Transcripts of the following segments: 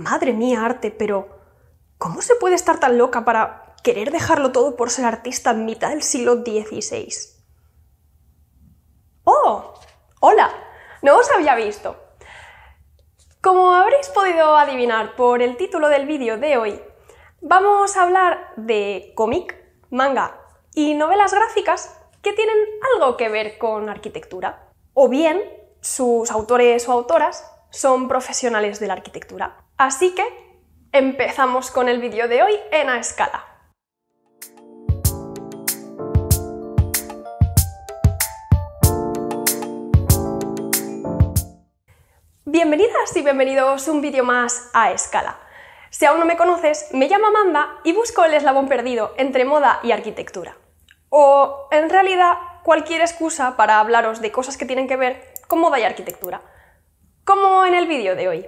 madre mía, arte, pero ¿cómo se puede estar tan loca para querer dejarlo todo por ser artista en mitad del siglo XVI? ¡Oh! ¡Hola! No os había visto. Como habréis podido adivinar por el título del vídeo de hoy, vamos a hablar de cómic, manga y novelas gráficas que tienen algo que ver con arquitectura. O bien sus autores o autoras son profesionales de la arquitectura. Así que empezamos con el vídeo de hoy en A escala. Bienvenidas y bienvenidos un vídeo más a escala. Si aún no me conoces, me llamo Amanda y busco el eslabón perdido entre moda y arquitectura. O, en realidad, cualquier excusa para hablaros de cosas que tienen que ver con moda y arquitectura. Como en el vídeo de hoy.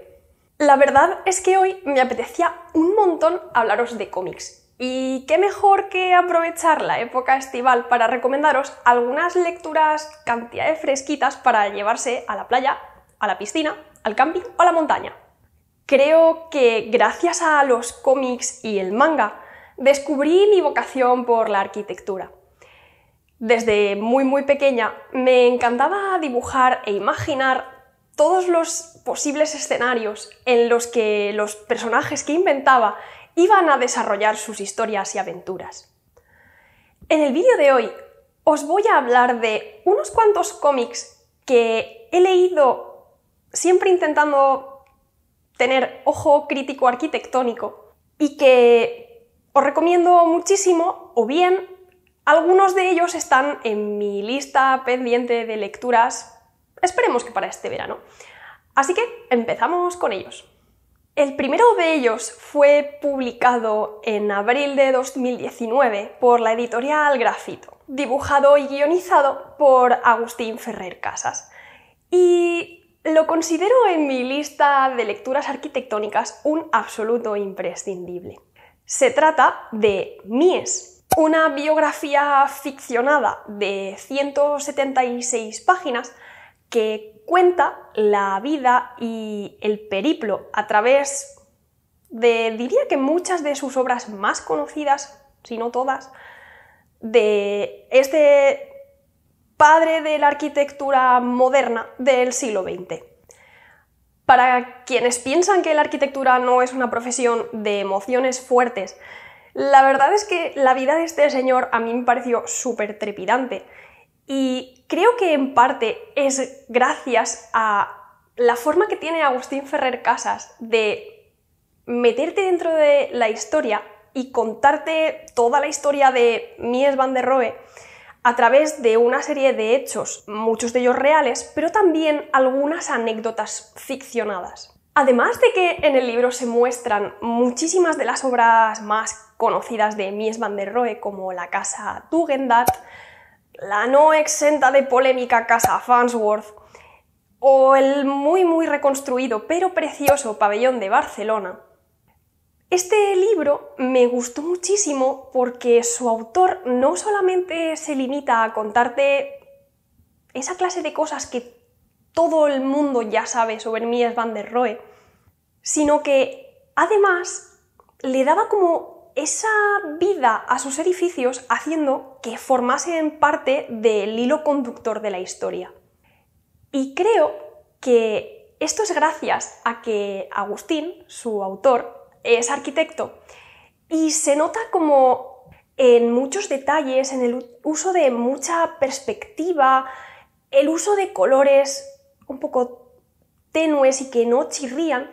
La verdad es que hoy me apetecía un montón hablaros de cómics. Y qué mejor que aprovechar la época estival para recomendaros algunas lecturas cantidad de fresquitas para llevarse a la playa, a la piscina, al camping o a la montaña. Creo que gracias a los cómics y el manga descubrí mi vocación por la arquitectura. Desde muy muy pequeña me encantaba dibujar e imaginar todos los posibles escenarios en los que los personajes que inventaba iban a desarrollar sus historias y aventuras. En el vídeo de hoy os voy a hablar de unos cuantos cómics que he leído siempre intentando tener ojo crítico arquitectónico y que os recomiendo muchísimo o bien algunos de ellos están en mi lista pendiente de lecturas Esperemos que para este verano. Así que empezamos con ellos. El primero de ellos fue publicado en abril de 2019 por la editorial Grafito, dibujado y guionizado por Agustín Ferrer Casas. Y lo considero en mi lista de lecturas arquitectónicas un absoluto imprescindible. Se trata de Mies, una biografía ficcionada de 176 páginas que cuenta la vida y el periplo a través de, diría que muchas de sus obras más conocidas, si no todas, de este padre de la arquitectura moderna del siglo XX. Para quienes piensan que la arquitectura no es una profesión de emociones fuertes, la verdad es que la vida de este señor a mí me pareció súper trepidante y creo que en parte es gracias a la forma que tiene Agustín Ferrer Casas de meterte dentro de la historia y contarte toda la historia de Mies van der Rohe a través de una serie de hechos, muchos de ellos reales, pero también algunas anécdotas ficcionadas. Además de que en el libro se muestran muchísimas de las obras más conocidas de Mies van der Rohe, como La Casa Tugendhat, la no exenta de polémica casa Fansworth o el muy muy reconstruido pero precioso pabellón de Barcelona. Este libro me gustó muchísimo porque su autor no solamente se limita a contarte esa clase de cosas que todo el mundo ya sabe sobre Mies van der Rohe, sino que además le daba como esa vida a sus edificios haciendo que formasen parte del hilo conductor de la historia. Y creo que esto es gracias a que Agustín, su autor, es arquitecto y se nota como en muchos detalles, en el uso de mucha perspectiva, el uso de colores un poco tenues y que no chirrían,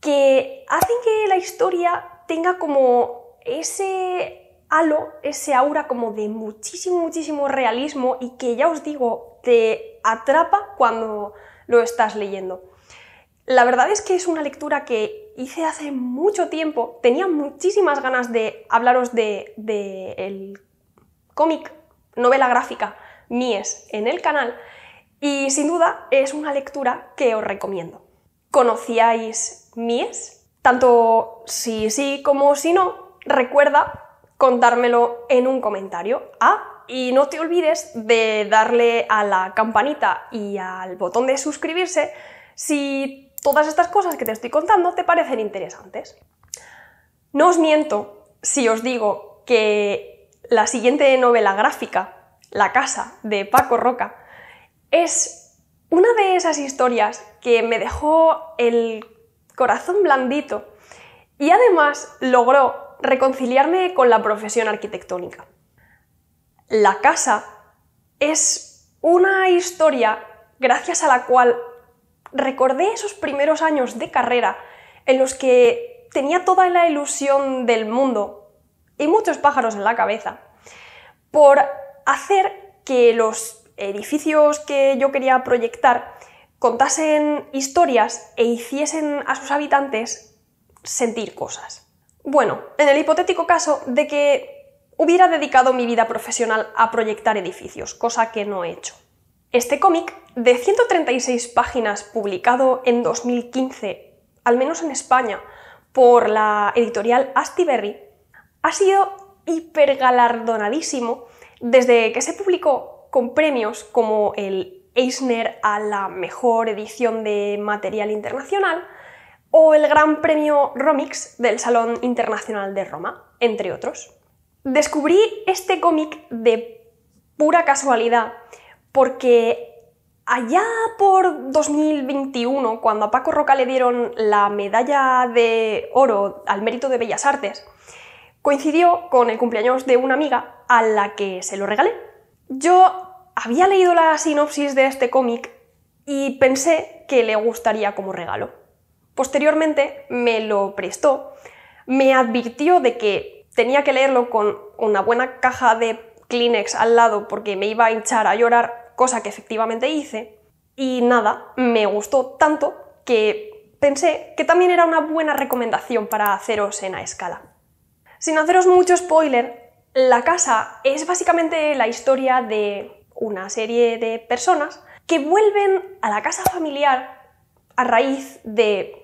que hacen que la historia tenga como ese halo, ese aura como de muchísimo, muchísimo realismo y que ya os digo, te atrapa cuando lo estás leyendo. La verdad es que es una lectura que hice hace mucho tiempo, tenía muchísimas ganas de hablaros de, de el cómic, novela gráfica Mies en el canal y sin duda es una lectura que os recomiendo. ¿Conocíais Mies? Tanto si sí como si no, recuerda contármelo en un comentario. Ah, y no te olvides de darle a la campanita y al botón de suscribirse si todas estas cosas que te estoy contando te parecen interesantes. No os miento si os digo que la siguiente novela gráfica, La casa, de Paco Roca, es una de esas historias que me dejó el corazón blandito. Y además logró reconciliarme con la profesión arquitectónica. La casa es una historia gracias a la cual recordé esos primeros años de carrera en los que tenía toda la ilusión del mundo y muchos pájaros en la cabeza por hacer que los edificios que yo quería proyectar contasen historias e hiciesen a sus habitantes sentir cosas. Bueno, en el hipotético caso de que hubiera dedicado mi vida profesional a proyectar edificios, cosa que no he hecho. Este cómic, de 136 páginas, publicado en 2015, al menos en España, por la editorial AstiBerry, ha sido hipergalardonadísimo desde que se publicó con premios como el Eisner a la mejor edición de material internacional o el Gran Premio Romix del Salón Internacional de Roma, entre otros. Descubrí este cómic de pura casualidad porque allá por 2021, cuando a Paco Roca le dieron la medalla de oro al mérito de Bellas Artes, coincidió con el cumpleaños de una amiga a la que se lo regalé. Yo había leído la sinopsis de este cómic y pensé que le gustaría como regalo. Posteriormente me lo prestó, me advirtió de que tenía que leerlo con una buena caja de Kleenex al lado porque me iba a hinchar a llorar, cosa que efectivamente hice, y nada, me gustó tanto que pensé que también era una buena recomendación para haceros en a escala. Sin haceros mucho spoiler, la casa es básicamente la historia de una serie de personas que vuelven a la casa familiar a raíz de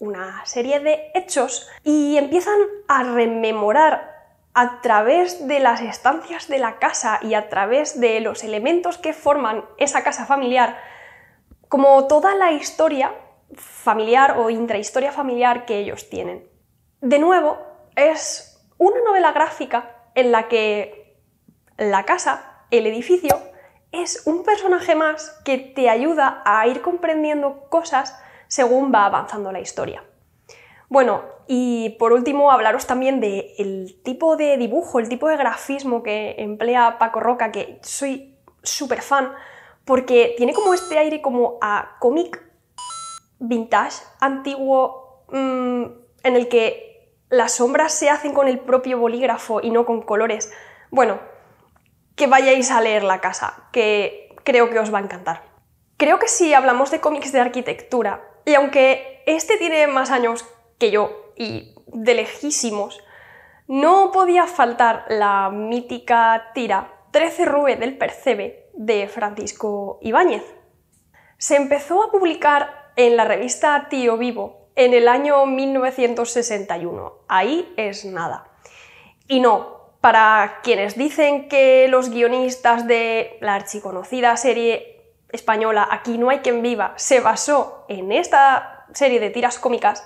una serie de hechos y empiezan a rememorar a través de las estancias de la casa y a través de los elementos que forman esa casa familiar, como toda la historia familiar o intrahistoria familiar que ellos tienen. De nuevo, es una novela gráfica en la que la casa, el edificio, es un personaje más que te ayuda a ir comprendiendo cosas según va avanzando la historia. Bueno, y por último, hablaros también del el tipo de dibujo, el tipo de grafismo que emplea Paco Roca, que soy súper fan, porque tiene como este aire como a cómic vintage, antiguo, mm, en el que las sombras se hacen con el propio bolígrafo y no con colores. Bueno, que vayáis a leer la casa, que creo que os va a encantar. Creo que si hablamos de cómics de arquitectura, y aunque este tiene más años que yo y de lejísimos, no podía faltar la mítica tira 13 Rue del Percebe de Francisco Ibáñez. Se empezó a publicar en la revista Tío Vivo en el año 1961. Ahí es nada. Y no, para quienes dicen que los guionistas de la archiconocida serie española Aquí no hay quien viva se basó en esta serie de tiras cómicas,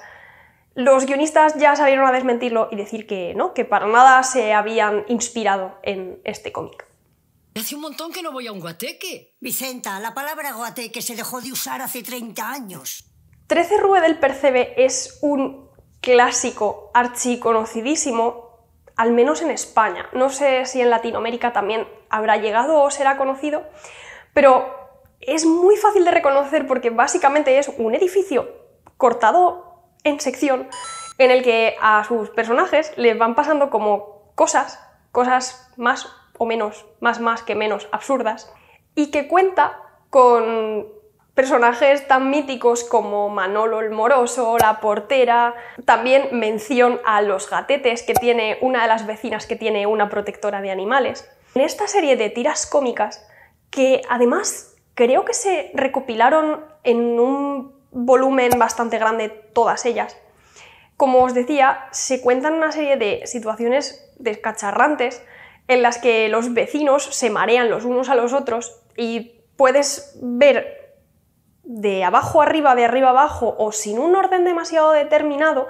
los guionistas ya salieron a desmentirlo y decir que no, que para nada se habían inspirado en este cómic. Hace un montón que no voy a un guateque. Vicenta, la palabra guateque se dejó de usar hace 30 años. 13 Rue del Percebe es un clásico archiconocidísimo al menos en España. No sé si en Latinoamérica también habrá llegado o será conocido, pero es muy fácil de reconocer porque básicamente es un edificio cortado en sección en el que a sus personajes les van pasando como cosas, cosas más o menos, más más que menos absurdas, y que cuenta con personajes tan míticos como Manolo el Moroso, la portera, también mención a los gatetes que tiene una de las vecinas que tiene una protectora de animales. En esta serie de tiras cómicas, que además creo que se recopilaron en un volumen bastante grande todas ellas, como os decía, se cuentan una serie de situaciones descacharrantes en las que los vecinos se marean los unos a los otros y puedes ver de abajo arriba, de arriba abajo o sin un orden demasiado determinado,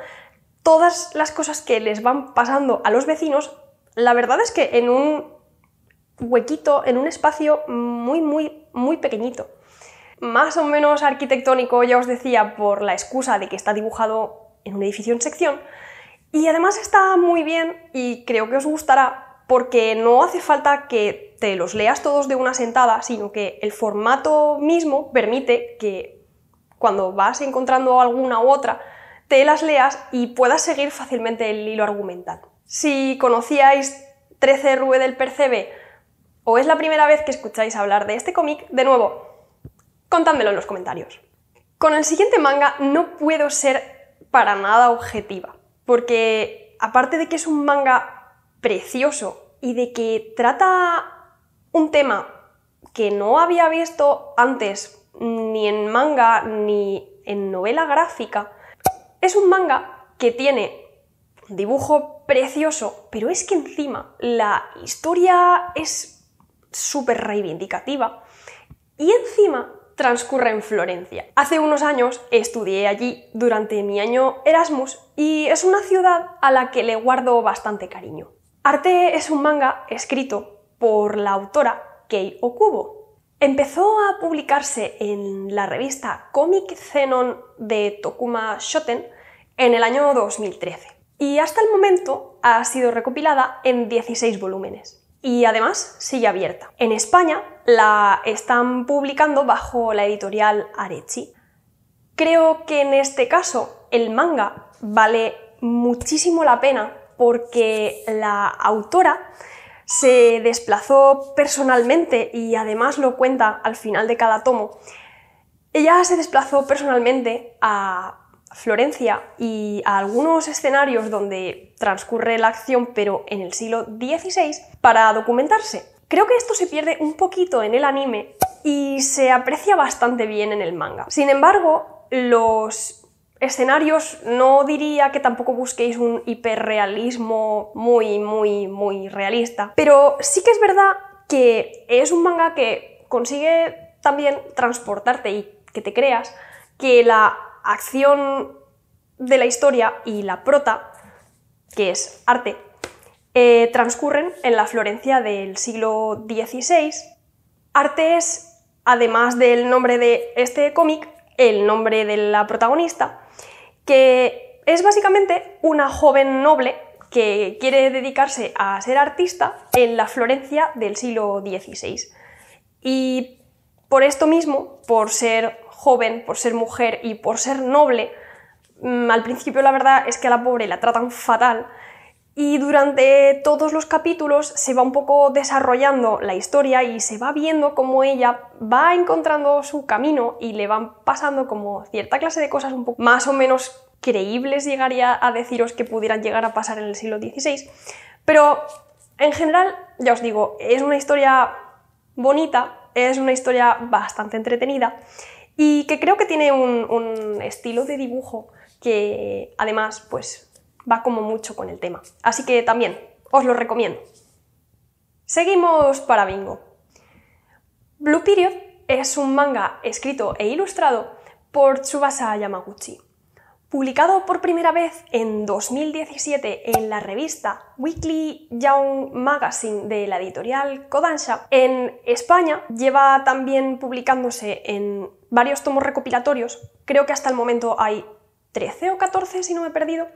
todas las cosas que les van pasando a los vecinos, la verdad es que en un huequito, en un espacio muy, muy, muy pequeñito. Más o menos arquitectónico, ya os decía, por la excusa de que está dibujado en un edificio en sección. Y además está muy bien y creo que os gustará porque no hace falta que te los leas todos de una sentada, sino que el formato mismo permite que cuando vas encontrando alguna u otra, te las leas y puedas seguir fácilmente el hilo argumental. Si conocíais 13 Rue del Percebe o es la primera vez que escucháis hablar de este cómic, de nuevo, contádmelo en los comentarios. Con el siguiente manga no puedo ser para nada objetiva, porque aparte de que es un manga precioso y de que trata un tema que no había visto antes mm, ni en manga ni en novela gráfica. Es un manga que tiene dibujo precioso, pero es que encima la historia es súper reivindicativa y encima transcurre en Florencia. Hace unos años estudié allí durante mi año Erasmus y es una ciudad a la que le guardo bastante cariño. Arte es un manga escrito por la autora Kei Okubo. Empezó a publicarse en la revista Comic Zenon de Tokuma Shoten en el año 2013 y hasta el momento ha sido recopilada en 16 volúmenes y además sigue abierta. En España la están publicando bajo la editorial Arechi. Creo que en este caso el manga vale muchísimo la pena porque la autora se desplazó personalmente y además lo cuenta al final de cada tomo. Ella se desplazó personalmente a Florencia y a algunos escenarios donde transcurre la acción, pero en el siglo XVI, para documentarse. Creo que esto se pierde un poquito en el anime y se aprecia bastante bien en el manga. Sin embargo, los escenarios no diría que tampoco busquéis un hiperrealismo muy, muy, muy realista, pero sí que es verdad que es un manga que consigue también transportarte y que te creas que la acción de la historia y la prota, que es arte, eh, transcurren en la Florencia del siglo XVI. Arte es, además del nombre de este cómic, el nombre de la protagonista, que es básicamente una joven noble que quiere dedicarse a ser artista en la Florencia del siglo XVI. Y por esto mismo, por ser joven, por ser mujer y por ser noble, mm, al principio la verdad es que a la pobre la tratan fatal y durante todos los capítulos se va un poco desarrollando la historia y se va viendo cómo ella va encontrando su camino y le van pasando como cierta clase de cosas un poco más o menos creíbles, llegaría a deciros que pudieran llegar a pasar en el siglo XVI. Pero en general, ya os digo, es una historia bonita, es una historia bastante entretenida y que creo que tiene un, un estilo de dibujo que además pues va como mucho con el tema. Así que también os lo recomiendo. Seguimos para Bingo. Blue Period es un manga escrito e ilustrado por Tsubasa Yamaguchi. Publicado por primera vez en 2017 en la revista Weekly Young Magazine de la editorial Kodansha, en España lleva también publicándose en varios tomos recopilatorios, creo que hasta el momento hay 13 o 14 si no me he perdido,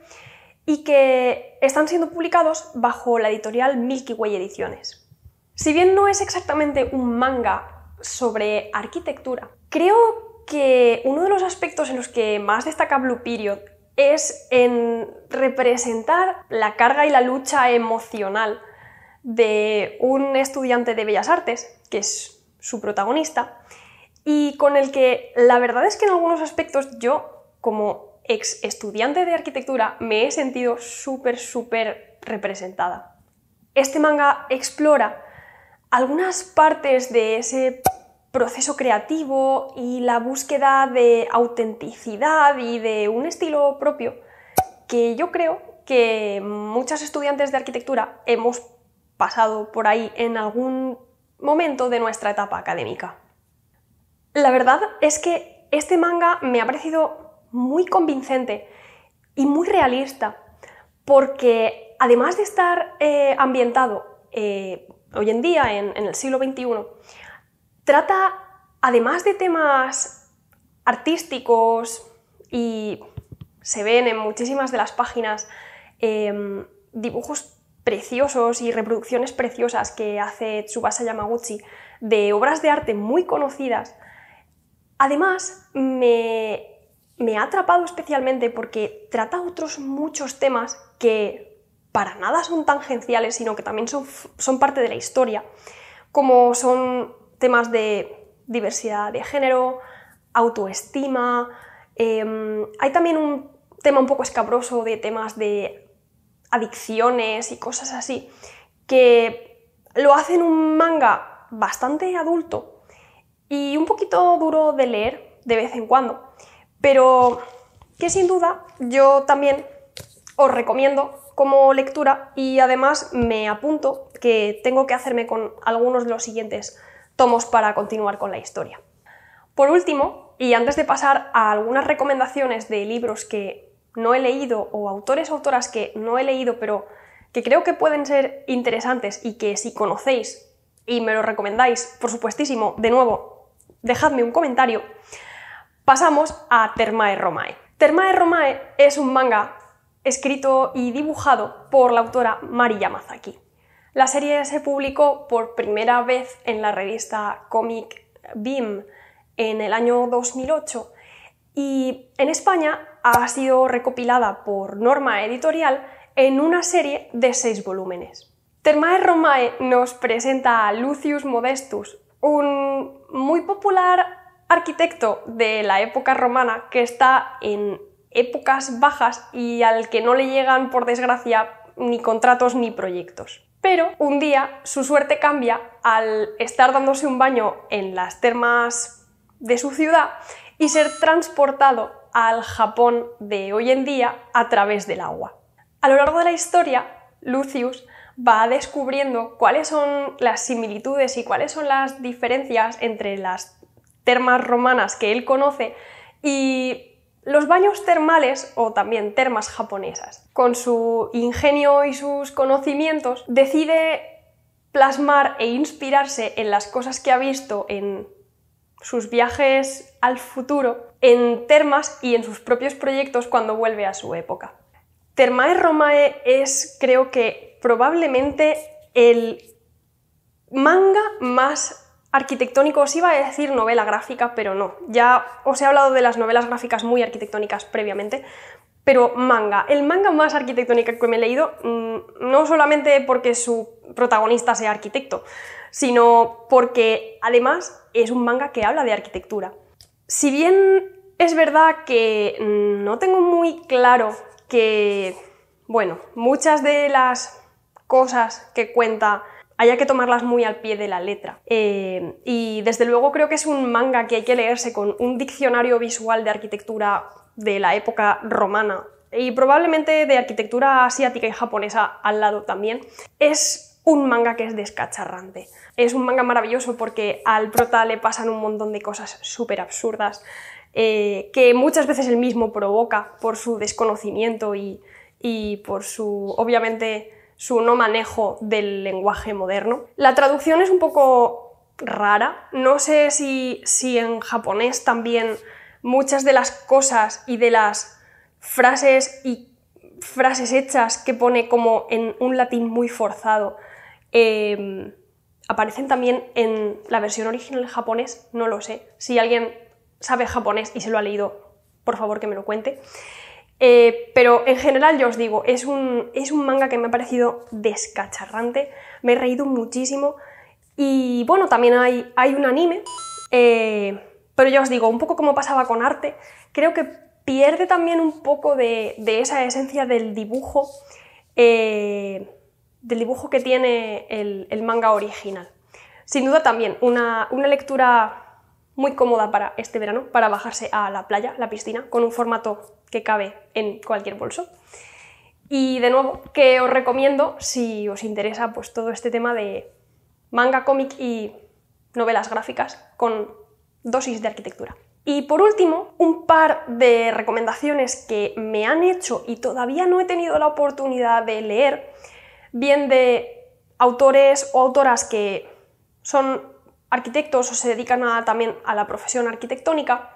y que están siendo publicados bajo la editorial Milky Way Ediciones. Si bien no es exactamente un manga sobre arquitectura, creo que uno de los aspectos en los que más destaca Blue Period es en representar la carga y la lucha emocional de un estudiante de Bellas Artes, que es su protagonista, y con el que la verdad es que en algunos aspectos yo, como ex estudiante de arquitectura me he sentido súper, súper representada. Este manga explora algunas partes de ese proceso creativo y la búsqueda de autenticidad y de un estilo propio que yo creo que muchos estudiantes de arquitectura hemos pasado por ahí en algún momento de nuestra etapa académica. La verdad es que este manga me ha parecido muy convincente y muy realista, porque además de estar eh, ambientado eh, hoy en día, en, el siglo XXI, trata, además de temas artísticos y se ven en muchísimas de las páginas, em, dibujos preciosos y reproducciones preciosas que hace Tsubasa Yamaguchi de obras de arte muy conocidas. Además, me me ha atrapado especialmente porque trata otros muchos temas que para nada son tangenciales, sino que también son, parte de la historia, como son temas de diversidad de género, autoestima. Em, hay también un tema un poco escabroso de temas de adicciones y cosas así, que lo hacen un manga bastante adulto y un poquito duro de leer de vez en cuando pero que sin duda yo también os recomiendo como lectura y además me apunto que tengo que hacerme con algunos de los siguientes tomos para continuar con la historia. Por último, y antes de pasar a algunas recomendaciones de libros que no he leído o autores o autoras que no he leído pero que creo que pueden ser interesantes y que si conocéis y me lo recomendáis, por supuestísimo, de nuevo, dejadme un comentario. Pasamos a Termae Romae. Termae Romae es un manga escrito y dibujado por la autora Mari Yamazaki. La serie se publicó por primera vez en la revista Comic Beam en el año 2008 y en España ha sido recopilada por Norma Editorial en una serie de seis volúmenes. Termae Romae nos presenta a Lucius Modestus, un muy popular arquitecto de la época romana que está en épocas bajas y al que no le llegan, por desgracia, ni contratos ni proyectos. Pero un día su suerte cambia al estar dándose un baño en las termas de su ciudad y ser transportado al Japón de hoy en día a través del agua. A lo largo de la historia, Lucius va descubriendo cuáles son las similitudes y cuáles son las diferencias entre las termas romanas que él conoce y los baños termales o también termas japonesas. Con su ingenio y sus conocimientos decide plasmar e inspirarse en las cosas que ha visto en sus viajes al futuro, en termas y en sus propios proyectos cuando vuelve a su época. Termae Romae es, creo que, probablemente el manga más arquitectónico, os iba a decir novela gráfica, pero no. Ya os he hablado de las novelas gráficas muy arquitectónicas previamente, pero manga. El manga más arquitectónico que me he leído, mm, no solamente porque su protagonista sea arquitecto, sino porque además es un manga que habla de arquitectura. Si bien es verdad que mm, no tengo muy claro que, bueno, muchas de las cosas que cuenta haya que tomarlas muy al pie de la letra. Eh, y desde luego creo que es un manga que hay que leerse con un diccionario visual de arquitectura de la época romana y probablemente de arquitectura asiática y japonesa al lado también. Es un manga que es descacharrante. Es un manga maravilloso porque al prota le pasan un montón de cosas súper absurdas eh, que muchas veces él mismo provoca por su desconocimiento y, y por su, obviamente, su no manejo del lenguaje moderno. La traducción es un poco rara, no sé si, si en japonés también muchas de las cosas y de las frases y frases hechas que pone como en un latín muy forzado em, aparecen también en la versión original japonés, no lo sé. Si alguien sabe japonés y se lo ha leído, por favor que me lo cuente. Eh, pero en general yo os digo, es un, es un manga que me ha parecido descacharrante, me he reído muchísimo y bueno, también hay, hay un anime, eh, pero ya os digo, un poco como pasaba con arte, creo que pierde también un poco de, esa esencia del dibujo, eh, del dibujo que tiene el, manga original. Sin duda también una, una lectura muy cómoda para este verano, para bajarse a la playa, la piscina, con un formato que cabe en cualquier bolso. Y de nuevo, que os recomiendo si os interesa pues, todo este tema de manga, cómic y novelas gráficas con dosis de arquitectura. Y por último, un par de recomendaciones que me han hecho y todavía no he tenido la oportunidad de leer, bien de autores o autoras que son arquitectos o se dedican también a la profesión arquitectónica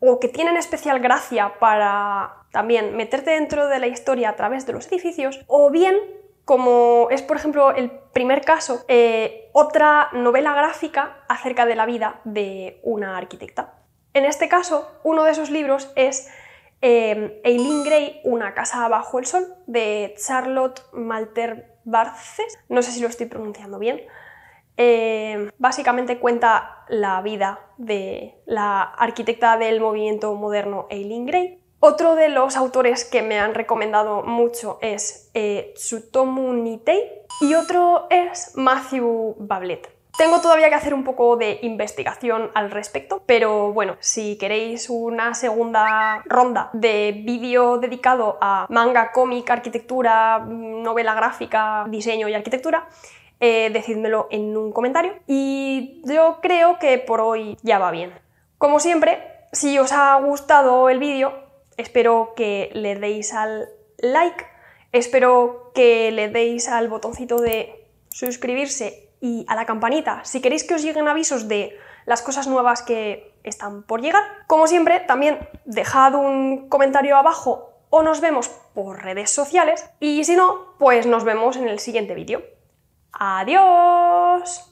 o que tienen especial gracia para también meterte dentro de la historia a través de los edificios o bien como es por ejemplo el primer caso, eh, otra novela gráfica acerca de la vida de una arquitecta. En este caso, uno de esos libros es em, Eileen Gray, Una casa bajo el sol, de Charlotte Malter Barces, no sé si lo estoy pronunciando bien, eh, básicamente cuenta la vida de la arquitecta del movimiento moderno Eileen Gray. Otro de los autores que me han recomendado mucho es eh, Tsutomu Nitei y otro es Matthew Bablet. Tengo todavía que hacer un poco de investigación al respecto, pero bueno, si queréis una segunda ronda de vídeo dedicado a manga, cómic, arquitectura, mm, novela gráfica, diseño y arquitectura, eh, decídmelo en un comentario. Y yo creo que por hoy ya va bien. Como siempre, si os ha gustado el vídeo, espero que le deis al like, espero que le deis al botoncito de suscribirse y a la campanita si queréis que os lleguen avisos de las cosas nuevas que están por llegar. Como siempre, también dejad un comentario abajo o nos vemos por redes sociales y si no, pues nos vemos en el siguiente vídeo. ¡Adiós!